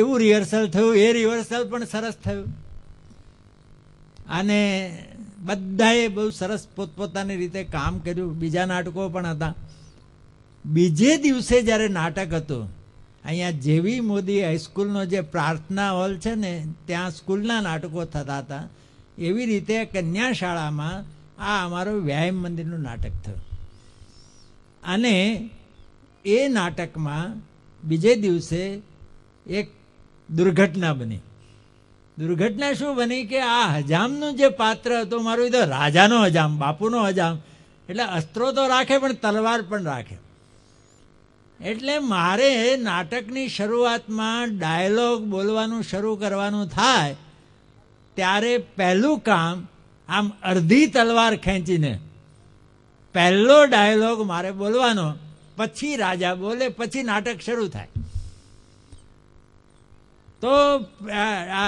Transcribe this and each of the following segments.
એવું રિહર્સલ થયું એ રિહર્સલ પણ સરસ થયું અને બધાએ બહુ સરસ પોતપોતાની રીતે કામ કર્યું બીજા નાટકો પણ હતા બીજે દિવસે જ્યારે નાટક હતું અહીંયા જેવી મોદી હાઈસ્કૂલનો જે પ્રાર્થના હોલ છે ને ત્યાં સ્કૂલના નાટકો થતા હતા એવી રીતે કન્યા શાળામાં આ અમારું વ્યાયામ મંદિરનું નાટક થયું અને એ નાટકમાં બીજે દિવસે એક દુર્ઘટના બની દુર્ઘટના શું બની કે આ હજામનું જે પાત્ર હતું મારું એ તો રાજાનો હજામ બાપુનો હજામ એટલે અસ્ત્રો તો રાખે પણ તલવાર પણ રાખે એટલે મારે નાટકની શરૂઆતમાં ડાયલોગ બોલવાનું શરૂ કરવાનું થાય ત્યારે પહેલું કામ આમ અડધી તલવાર ખેંચીને પહેલો ડાયલોગ મારે બોલવાનો પછી રાજા બોલે પછી નાટક શરૂ થાય તો આ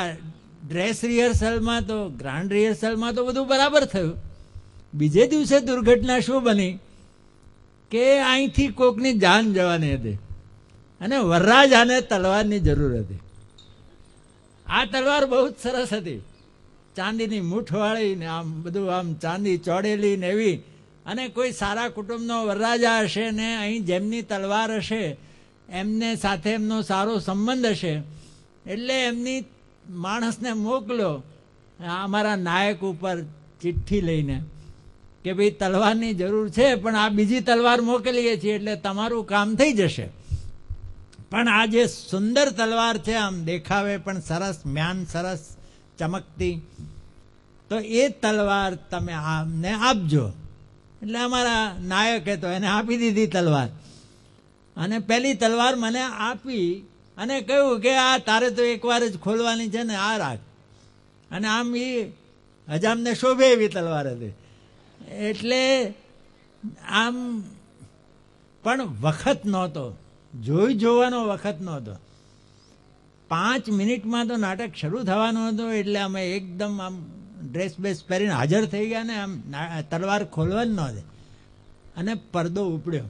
ડ્રેસ રિહર્સલમાં તો ગ્રાન્ડ રિહર્સલમાં તો બધું બરાબર થયું બીજે દિવસે દુર્ઘટના શું બની કે અહીંથી કોકની જાન જવાની હતી અને વરરાજાને તલવારની જરૂર હતી આ તલવાર બહુ જ સરસ હતી ચાંદીની મૂઠવાળી ને આમ બધું આમ ચાંદી ચોડેલી ને એવી અને કોઈ સારા કુટુંબનો વરરાજા હશે ને અહીં જેમની તલવાર હશે એમને સાથે એમનો સારો સંબંધ હશે એટલે એમની માણસને મોકલો અમારા નાયક ઉપર ચિઠ્ઠી લઈને કે ભાઈ તલવારની જરૂર છે પણ આ બીજી તલવાર મોકલીએ છીએ એટલે તમારું કામ થઈ જશે પણ આ જે સુંદર તલવાર છે આમ દેખાવે પણ સરસ મ્યાન સરસ ચમકતી તો એ તલવાર તમે આમને આપજો એટલે અમારા નાયકે તો એને આપી દીધી તલવાર અને પહેલી તલવાર મને આપી અને કહ્યું કે આ તારે તો એકવાર જ ખોલવાની છે ને આ રાખ અને આમ એ હજામને શોભે એવી તલવાર હતી એટલે આમ પણ વખત નહોતો જોઈ જોવાનો વખત નહોતો પાંચ મિનિટમાં તો નાટક શરૂ થવાનું હતું એટલે અમે એકદમ આમ ડ્રેસ બેસ પહેરીને હાજર થઈ ગયા ને આમ તલવાર ખોલવા જ નહોતી અને પડદો ઉપડ્યો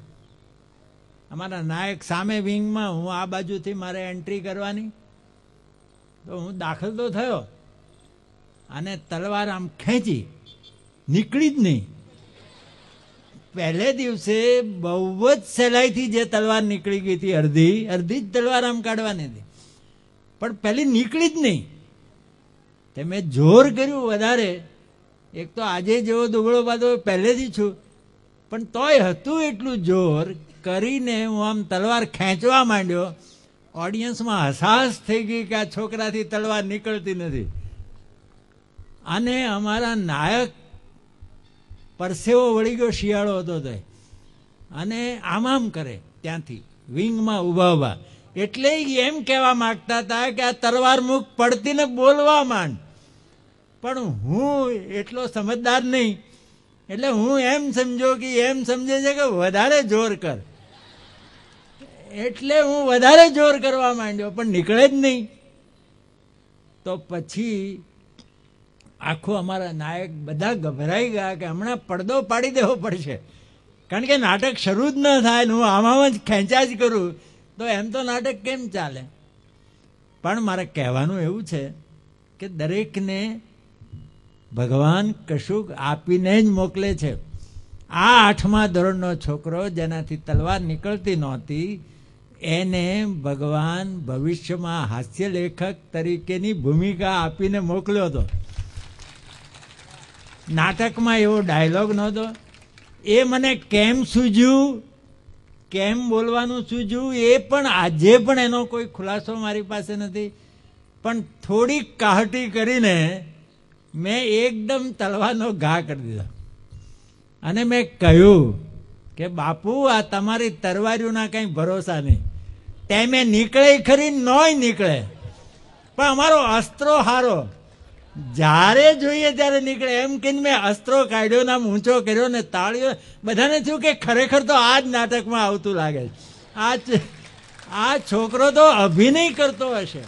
અમારા નાયક સામે વિંગમાં હું આ બાજુથી મારે એન્ટ્રી કરવાની તો હું દાખલ તો થયો અને તલવાર આમ ખેંચી નીકળી જ નહીં પહેલે દિવસે બહુ જ સહેલાઈથી જે તલવાર નીકળી ગઈ હતી અડધી અડધી જ તલવાર આમ કાઢવાની હતી પણ પહેલી નીકળી જ નહીં તે મેં જોર કર્યું વધારે એક તો આજે જેવો દુબળો બાદ પહેલેથી છું પણ તોય હતું એટલું જોર કરીને હું આમ તલવાર ખેંચવા માંડ્યો ઓડિયન્સમાં હસાસ થઈ ગઈ કે આ છોકરાથી તલવાર નીકળતી નથી અને અમારા નાયક પરસેવો વળી ગયો શિયાળો હતો તે અને આમ આમ કરે ત્યાંથી વિંગમાં ઊભા ઊભા એટલે એમ કહેવા માગતા હતા કે આ તલવાર મુખ પડતીને બોલવા માંડ પણ હું એટલો સમજદાર નહીં એટલે હું એમ સમજો કે એમ સમજે છે કે વધારે જોર કર એટલે હું વધારે જોર કરવા માંડ્યો પણ નીકળે જ નહીં તો પછી આખો અમારા નાયક બધા ગભરાઈ ગયા કે હમણાં પડદો પાડી દેવો પડશે કારણ કે નાટક શરૂ જ ન થાય હું આમાં જ ખેંચા જ કરું તો એમ તો નાટક કેમ ચાલે પણ મારે કહેવાનું એવું છે કે દરેકને ભગવાન કશુંક આપીને જ મોકલે છે આ આઠમા ધોરણનો છોકરો જેનાથી તલવાર નીકળતી નહોતી એને ભગવાન ભવિષ્યમાં હાસ્ય લેખક તરીકેની ભૂમિકા આપીને મોકલ્યો હતો નાટકમાં એવો ડાયલોગ નહોતો એ મને કેમ સૂજ્યું કેમ બોલવાનું સૂજ્યું એ પણ આજે પણ એનો કોઈ ખુલાસો મારી પાસે નથી પણ થોડીક કાહટી કરીને મેં એકદમ તલવાનો ઘા કરી દીધો અને મેં કહ્યું કે બાપુ આ તમારી તરવારીઓના કંઈ ભરોસા નહીં ટાઈમે નીકળે ખરી નોય નીકળે પણ અમારો અસ્ત્રો હારો જ્યારે જોઈએ ત્યારે નીકળે એમ કહીને મેં અસ્ત્રો કાઢ્યો નામ ઊંચો કર્યો ને તાળીઓ બધાને થયું કે ખરેખર તો આ જ નાટકમાં આવતું લાગે આ આ છોકરો તો અભિનય કરતો હશે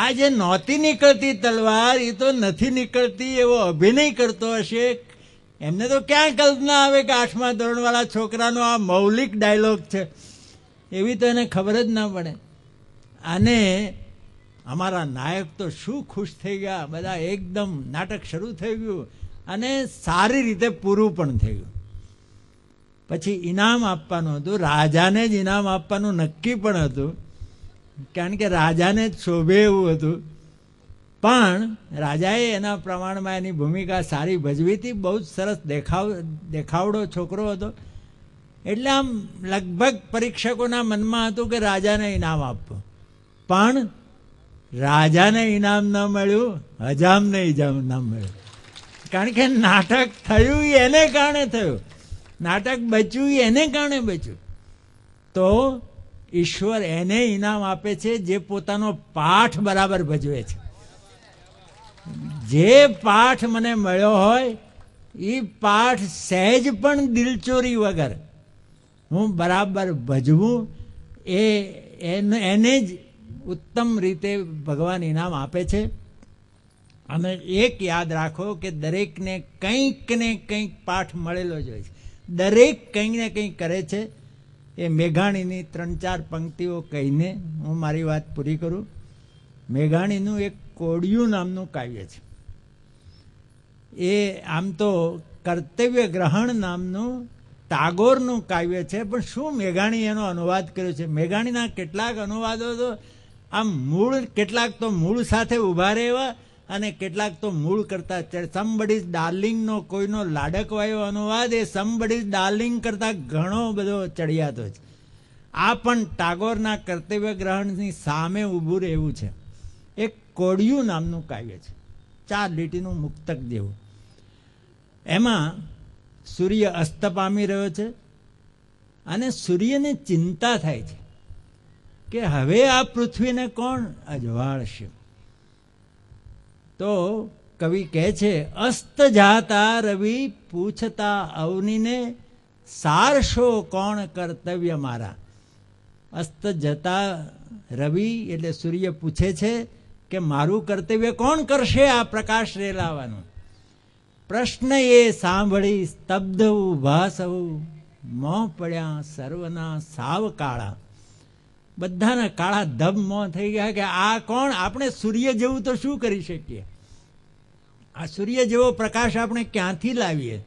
આ જે નહોતી નીકળતી તલવાર એ તો નથી નીકળતી એવો અભિનય કરતો હશે એમને તો ક્યાં કલ્પના આવે કે આઠમા ધોરણવાળા છોકરાનો આ મૌલિક ડાયલોગ છે એવી તો એને ખબર જ ના પડે અને અમારા નાયક તો શું ખુશ થઈ ગયા બધા એકદમ નાટક શરૂ થઈ ગયું અને સારી રીતે પૂરું પણ થઈ ગયું પછી ઇનામ આપવાનું હતું રાજાને જ ઇનામ આપવાનું નક્કી પણ હતું કારણ કે રાજાને જ શોભે એવું હતું પણ રાજાએ એના પ્રમાણમાં એની ભૂમિકા સારી ભજવી હતી બહુ જ સરસ દેખાવ દેખાવડો છોકરો હતો એટલે આમ લગભગ પરીક્ષકોના મનમાં હતું કે રાજાને ઇનામ આપવું પણ રાજાને ઇનામ ન મળ્યું હજામને ઇજામ ન મળ્યું કારણ કે નાટક થયું એને કારણે થયું નાટક બચ્યું એને કારણે બચ્યું તો ઈશ્વર એને ઇનામ આપે છે જે પોતાનો પાઠ બરાબર ભજવે છે જે પાઠ મને મળ્યો હોય એ પાઠ સહેજ પણ દિલચોરી વગર હું બરાબર ભજવું એ એને જ ઉત્તમ રીતે ભગવાન ઇનામ આપે છે અને એક યાદ રાખો કે દરેકને કંઈક ને કંઈક પાઠ મળેલો જ હોય છે દરેક કંઈક ને કંઈક કરે છે એ મેઘાણીની ત્રણ ચાર પંક્તિઓ કહીને હું મારી વાત પૂરી કરું મેઘાણીનું એક કોડિયું નામનું કાવ્ય છે એ આમ તો કર્તવ્ય ગ્રહણ નામનું ટાગોરનું કાવ્ય છે પણ શું મેઘાણી એનો અનુવાદ કર્યો છે મેઘાણીના કેટલાક અનુવાદો તો આમ મૂળ કેટલાક તો મૂળ સાથે ઊભા રહેવા અને કેટલાક તો મૂળ કરતા સમબડીઝ ડાર્લિંગનો કોઈનો લાડકવાયો અનુવાદ એ સમબડીઝ ડાર્લિંગ કરતાં ઘણો બધો ચડિયાતો છે આ પણ ટાગોરના કર્તવ્ય ગ્રહણની સામે ઊભું રહેવું છે એક કોડિયું નામનું કાવ્ય છે ચાર લીટીનું મુક્તક દેવું એમાં સૂર્ય અસ્ત પામી રહ્યો છે અને સૂર્યને ચિંતા થાય છે કે હવે આ પૃથ્વીને કોણ અજવાળશે તો કવિ કહે છે અસ્ત જાતા રવિ પૂછતા અવનીને સારશો કોણ કર્તવ્ય મારા અસ્ત જતા રવિ એટલે સૂર્ય પૂછે છે કે મારું કર્તવ્ય કોણ કરશે આ પ્રકાશ રે લાવવાનું પ્રશ્ન એ સાંભળી સ્તબ્ધ ઉભા સૌ મોં પડ્યા સર્વના સાવ કાળા બધાના કાળા ધબ મોં થઈ ગયા કે આ કોણ આપણે સૂર્ય જેવું તો શું કરી શકીએ આ સૂર્ય જેવો પ્રકાશ આપણે ક્યાંથી લાવીએ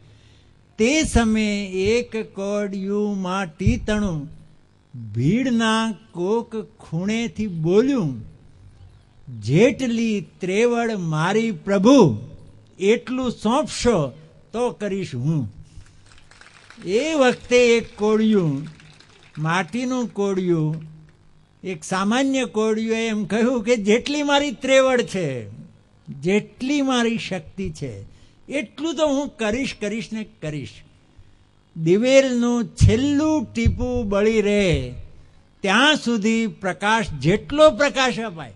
તે સમયે એક કોડિયું માટી તણું ભીડના કોક ખૂણેથી બોલ્યું જેટલી ત્રેવડ મારી પ્રભુ એટલું સોંપશો તો કરીશ હું એ વખતે એક કોળિયું માટીનું કોળિયું એક સામાન્ય કોળિયું એમ કહ્યું કે જેટલી મારી ત્રેવડ છે જેટલી મારી શક્તિ છે એટલું તો હું કરીશ કરીશ ને કરીશ દિવેલનું છેલ્લું ટીપું બળી રહે ત્યાં સુધી પ્રકાશ જેટલો પ્રકાશ અપાય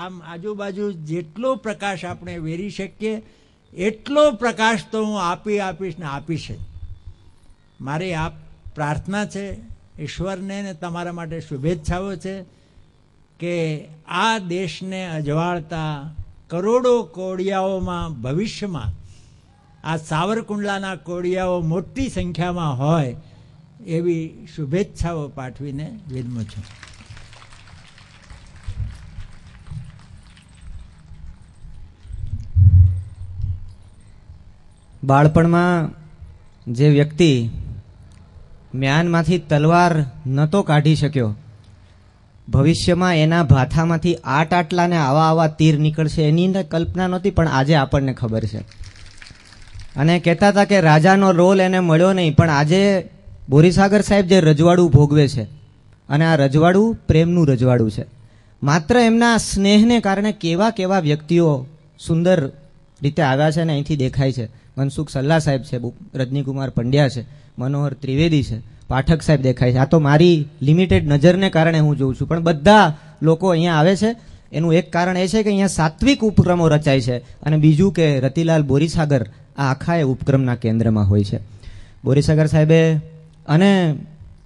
આમ આજુબાજુ જેટલો પ્રકાશ આપણે વેરી શકીએ એટલો પ્રકાશ તો હું આપી આપીશ ને આપીશ જ મારી આ પ્રાર્થના છે ઈશ્વરને ને તમારા માટે શુભેચ્છાઓ છે કે આ દેશને અજવાળતા કરોડો કોડિયાઓમાં ભવિષ્યમાં આ સાવરકુંડલાના કોડિયાઓ મોટી સંખ્યામાં હોય એવી શુભેચ્છાઓ પાઠવીને વિનમું છું બાળપણમાં જે વ્યક્તિ મ્યાનમાંથી તલવાર નહોતો કાઢી શક્યો ભવિષ્યમાં એના ભાથામાંથી આટ આટલાને આવા આવા તીર નીકળશે એની અંદર કલ્પના નહોતી પણ આજે આપણને ખબર છે અને કહેતા હતા કે રાજાનો રોલ એને મળ્યો નહીં પણ આજે બોરીસાગર સાહેબ જે રજવાડું ભોગવે છે અને આ રજવાડું પ્રેમનું રજવાડું છે માત્ર એમના સ્નેહને કારણે કેવા કેવા વ્યક્તિઓ સુંદર રીતે આવ્યા છે અને અહીંથી દેખાય છે મનસુખ સલ્લા સાહેબ છે રજનીકુમાર પંડ્યા છે મનોહર ત્રિવેદી છે પાઠક સાહેબ દેખાય છે આ તો મારી લિમિટેડ નજરને કારણે હું જોઉં છું પણ બધા લોકો અહીંયા આવે છે એનું એક કારણ એ છે કે અહીંયા સાત્વિક ઉપક્રમો રચાય છે અને બીજું કે રતિલાલ બોરીસાગર આ આખા એ ઉપક્રમના કેન્દ્રમાં હોય છે બોરીસાગર સાહેબે અને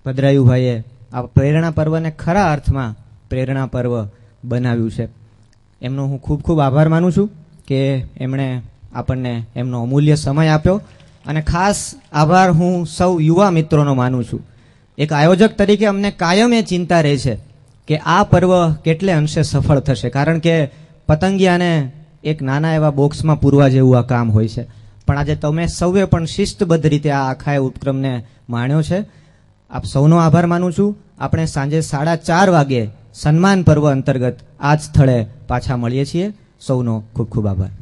ભદ્રાયુભાઈએ આ પ્રેરણા પર્વને ખરા અર્થમાં પ્રેરણા પર્વ બનાવ્યું છે એમનો હું ખૂબ ખૂબ આભાર માનું છું કે એમણે આપણને એમનો અમૂલ્ય સમય આપ્યો અને ખાસ આભાર હું સૌ યુવા મિત્રોનો માનું છું એક આયોજક તરીકે અમને કાયમ એ ચિંતા રહે છે કે આ પર્વ કેટલે અંશે સફળ થશે કારણ કે પતંગિયાને એક નાના એવા બોક્સમાં પૂરવા જેવું આ કામ હોય છે પણ આજે તમે સૌએ પણ શિસ્તબદ્ધ રીતે આ આખા ઉપક્રમને માણ્યો છે આપ સૌનો આભાર માનું છું આપણે સાંજે સાડા ચાર વાગે સન્માન પર્વ અંતર્ગત આ જ સ્થળે પાછા મળીએ છીએ સૌનો ખૂબ ખૂબ આભાર